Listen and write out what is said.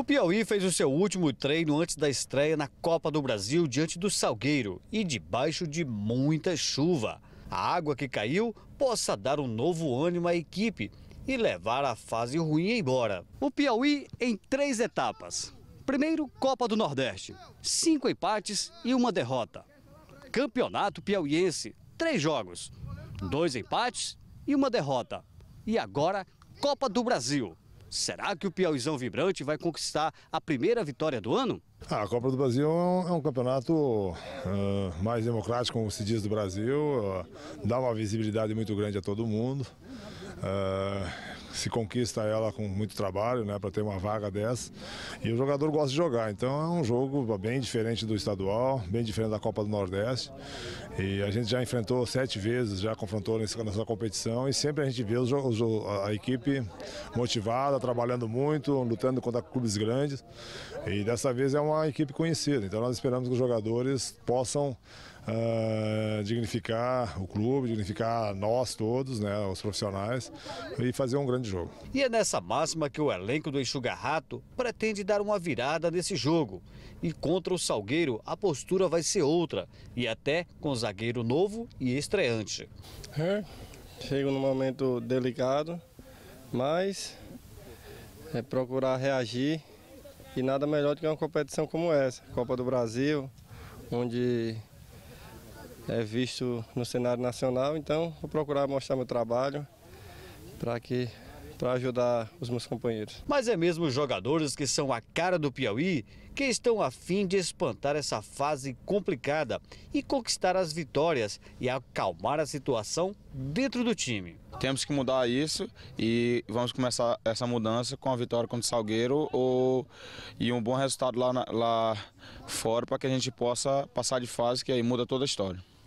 O Piauí fez o seu último treino antes da estreia na Copa do Brasil diante do Salgueiro e debaixo de muita chuva. A água que caiu possa dar um novo ânimo à equipe e levar a fase ruim embora. O Piauí em três etapas. Primeiro, Copa do Nordeste. Cinco empates e uma derrota. Campeonato Piauiense. Três jogos. Dois empates e uma derrota. E agora, Copa do Brasil. Será que o Piauizão Vibrante vai conquistar a primeira vitória do ano? Ah, a Copa do Brasil é um, é um campeonato uh, mais democrático, como se diz, do Brasil, uh, dá uma visibilidade muito grande a todo mundo. Uh, se conquista ela com muito trabalho, né, para ter uma vaga dessa. E o jogador gosta de jogar, então é um jogo bem diferente do estadual, bem diferente da Copa do Nordeste. E a gente já enfrentou sete vezes, já confrontou nessa, nessa competição e sempre a gente vê os, os, a equipe motivada, trabalhando muito, lutando contra clubes grandes. E dessa vez é uma uma equipe conhecida. Então nós esperamos que os jogadores possam uh, dignificar o clube, dignificar nós todos, né, os profissionais, e fazer um grande jogo. E é nessa máxima que o elenco do Enxugarrato pretende dar uma virada nesse jogo. E contra o Salgueiro, a postura vai ser outra, e até com zagueiro novo e estreante. É, chego num momento delicado, mas é procurar reagir e nada melhor do que uma competição como essa, Copa do Brasil, onde é visto no cenário nacional. Então, vou procurar mostrar meu trabalho para que para ajudar os meus companheiros. Mas é mesmo os jogadores que são a cara do Piauí que estão a fim de espantar essa fase complicada e conquistar as vitórias e acalmar a situação dentro do time. Temos que mudar isso e vamos começar essa mudança com a vitória contra o Salgueiro ou, e um bom resultado lá, na, lá fora para que a gente possa passar de fase, que aí muda toda a história.